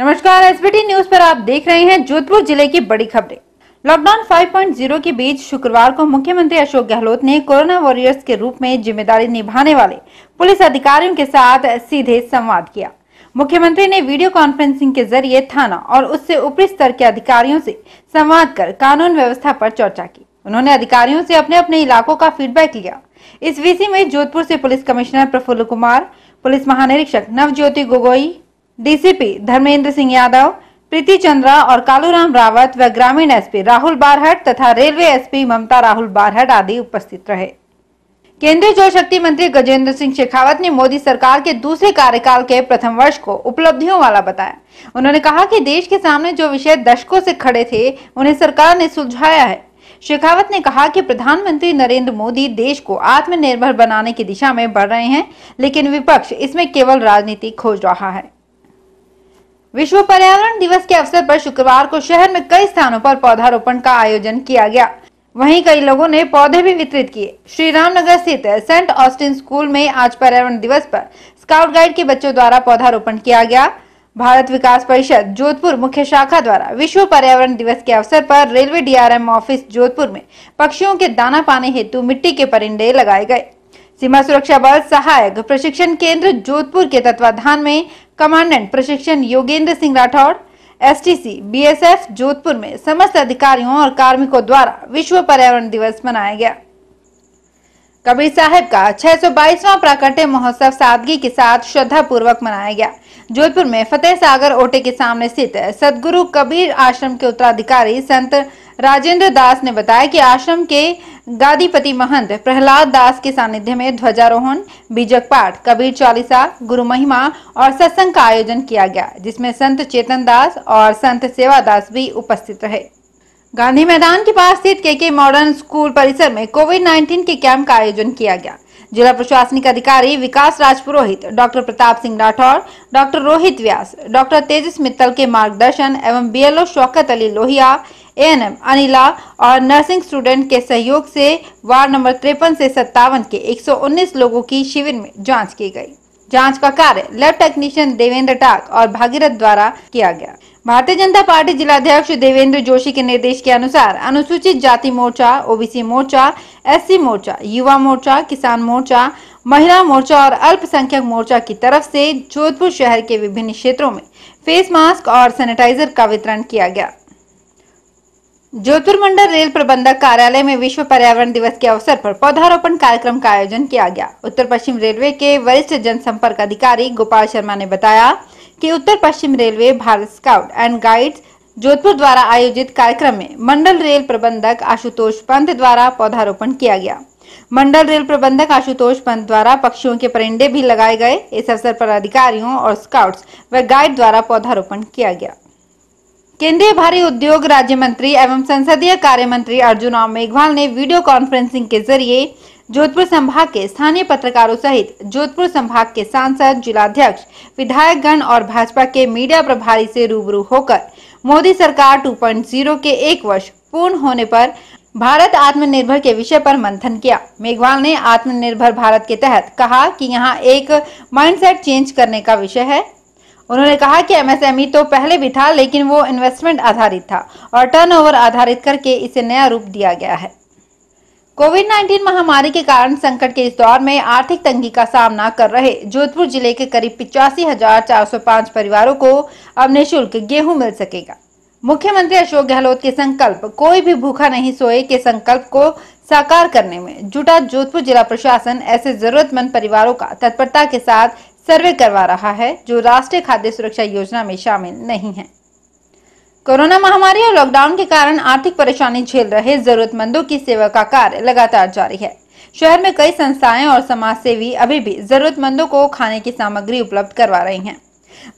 नमस्कार SBT news पर आप देख रहे हैं जोधपुर जिले की बड़ी खबरें लॉकडाउन 5.0 के बीच शुक्रवार को मुख्यमंत्री अशोक गहलोत ने कोरोना वॉरियर्स के रूप में जिम्मेदारी निभाने वाले पुलिस अधिकारियों के साथ सीधे संवाद किया मुख्यमंत्री ने वीडियो कॉन्फ्रेंसिंग के जरिए थाना और उससे ऊपरी स्तर के अधिकारियों से संवाद कर कानून व्यवस्था पर चर्चा की उन्होंने अधिकारियों से अपने अपने इलाकों का फीडबैक लिया इस विषय में जोधपुर से police commissioner Prafull Kumar police महानिरीक्षक नवज्योति गोगोई डीसीपी धर्मेंद्र सिंह यादव प्रीति चंद्रा और कालूराम रावत व ग्रामीण एसपी राहुल बारहट तथा रेलवे एसपी ममता राहुल बारहट आदि उपस्थित रहे केंद्रीय जल शक्ति मंत्री गजेंद्र सिंह शेखावत ने मोदी सरकार के दूसरे कार्यकाल के प्रथम वर्ष को उपलब्धियों वाला बताया उन्होंने कहा कि देश के सामने जो विषय दशकों से खड़े थे उन्हें सरकार ने सुलझाया है शेखावत ने कहा कि प्रधानमंत्री नरेंद्र मोदी देश को आत्मनिर्भर बनाने की दिशा में बढ़ रहे हैं लेकिन विपक्ष इसमें केवल राजनीति खोज रहा है विश्व पर्यावरण दिवस के अवसर पर शुक्रवार को शहर में कई स्थानों पर पौधारोपण का आयोजन किया गया वहीं कई लोगों ने पौधे भी वितरित किए श्री रामनगर स्थित सेंट ऑस्टिन स्कूल में आज पर्यावरण दिवस पर स्काउट गाइड के बच्चों द्वारा पौधारोपण किया गया भारत विकास परिषद जोधपुर मुख्य शाखा द्वारा विश्व पर्यावरण दिवस के अवसर पर रेलवे डीआरएम ऑफिस जोधपुर में पक्षियों के दाना पाने हेतु मिट्टी के परिंदे लगाए गए सीमा सुरक्षा बल सहायक प्रशिक्षण केंद्र जोधपुर के तत्वाधान में कमांडेंट प्रशिक्षण योगेंद्र सिंह राठौड़ एसटीसी बीएसएफ जोधपुर में समस्त अधिकारियों और कार्मिकों द्वारा विश्व पर्यावरण दिवस मनाया गया कबीर साहब का 622वां प्राकट्य महोत्सव सादगी के साथ श्रद्धा पूर्वक मनाया गया जोधपुर में फतेह सागर ओटे के सामने स्थित सदगुरु कबीर आश्रम के उत्तराधिकारी संत राजेंद्र दास ने बताया कि आश्रम के गादीपति महंत प्रहलाद दास के सानिध्य में ध्वजारोहण बीजक पाठ कबीर चालीसा गुरु महिमा और सत्संग का आयोजन किया गया जिसमें संत चेतन दास और संत सेवा दास भी उपस्थित रहे गांधी मैदान के पास स्थित के के मॉडर्न स्कूल परिसर में कोविड 19 के कैंप का आयोजन किया गया जिला प्रशासनिक अधिकारी Vikas Raj Purohit doctor Pratap Singh Rathore doctor Rohit Vyas doctor Tejas Mittal के मार्गदर्शन एवं बीएलओ शौकत अली लोहिया एएनएम अनिला और नर्सिंग स्टूडेंट के सहयोग से वार्ड नंबर तिरपन से सत्तावन के 119 लोगों की शिविर में जांच की गई जांच का कार्य लैब टेक्नीशियन देवेंद्र टाक और भागीरथ द्वारा किया गया भारतीय जनता पार्टी जिलाध्यक्ष देवेंद्र जोशी के निर्देश के अनुसार अनुसूचित जाति मोर्चा ओबीसी मोर्चा एससी मोर्चा युवा मोर्चा किसान मोर्चा महिला मोर्चा और अल्पसंख्यक मोर्चा की तरफ से जोधपुर शहर के विभिन्न क्षेत्रों में फेस मास्क और सैनिटाइजर का वितरण किया गया ज्योतिर्मंडल रेल प्रबंधक कार्यालय में विश्व पर्यावरण दिवस के अवसर पर पौधारोपण कार्यक्रम का आयोजन किया गया उत्तर पश्चिम रेलवे के वरिष्ठ जनसंपर्क अधिकारी गोपाल शर्मा ने बताया कि उत्तर पश्चिम railway Bharat scout and guides Jodhpur द्वारा आयोजित कार्यक्रम में मंडल रेल प्रबंधक आशुतोष पंत द्वारा पौधारोपण किया गया मंडल रेल प्रबंधक आशुतोष पंत द्वारा पक्षियों के परिंदे भी लगाए गए इस अवसर पर अधिकारियों और स्काउट्स व गाइड द्वारा पौधारोपण किया गया केंद्रीय भारी उद्योग राज्य मंत्री एवं संसदीय कार्य मंत्री अर्जुन राम मेघवाल ने वीडियो कॉन्फ्रेंसिंग के जरिए जोधपुर संभाग के स्थानीय पत्रकारों सहित जोधपुर संभाग के सांसद जिलाध्यक्ष विधायकगण और भाजपा के मीडिया प्रभारी से रूबरू होकर मोदी सरकार 2.0 के एक वर्ष पूर्ण होने पर भारत आत्मनिर्भर के विषय पर मंथन किया मेघवाल ने आत्मनिर्भर भारत के तहत कहा कि यहाँ एक माइंडसेट चेंज करने का विषय है उन्होंने कहा कि एमएसएमई e तो पहले भी था लेकिन वो इन्वेस्टमेंट आधारित था और टर्नओवर आधारित करके इसे नया रूप दिया गया है कोविड 19 महामारी के कारण संकट के इस दौर में आर्थिक तंगी का सामना कर रहे जोधपुर जिले के करीब पिचासी हजार चार सौ परिवारों को अब निःशुल्क गेहूं मिल सकेगा मुख्यमंत्री अशोक गहलोत के संकल्प कोई भी भूखा नहीं सोए के संकल्प को साकार करने में जुटा जोधपुर जिला प्रशासन ऐसे जरूरतमंद परिवारों का तत्परता के साथ सर्वे करवा रहा है जो राष्ट्रीय खाद्य सुरक्षा योजना में शामिल नहीं है कोरोना महामारी और लॉकडाउन के कारण आर्थिक परेशानी झेल रहे जरूरतमंदों की सेवा का कार्य लगातार जारी है शहर में कई संस्थाएं और समाज सेवी अभी भी जरूरतमंदों को खाने की सामग्री उपलब्ध करवा रही हैं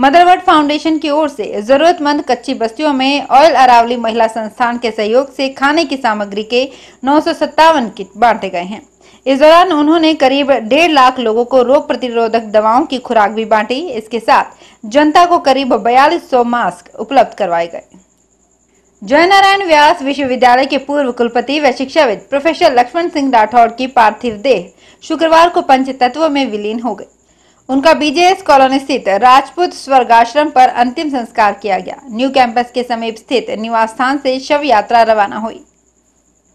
मदरवर्ड फाउंडेशन की ओर से जरूरतमंद कच्ची बस्तियों में ऑयल अरावली महिला संस्थान के सहयोग से खाने की सामग्री के नौ किट बांटे गए हैं इस दौरान उन्होंने करीब डेढ़ लाख लोगों को रोग प्रतिरोधक दवाओं की खुराक भी बांटी इसके साथ जनता को करीब बयालीस सौ मास्क उपलब्ध करवाए गए जयनारायण व्यास विश्वविद्यालय के पूर्व कुलपति व शिक्षाविद प्रोफेसर लक्ष्मण सिंह राठौर की पार्थिव देह शुक्रवार को पंच तत्व में विलीन हो गई उनका बीजेएस कॉलोनी स्थित राजपूत स्वर्ग आश्रम पर अंतिम संस्कार किया गया न्यू कैंपस के समीप स्थित निवास स्थान से शव यात्रा रवाना हुई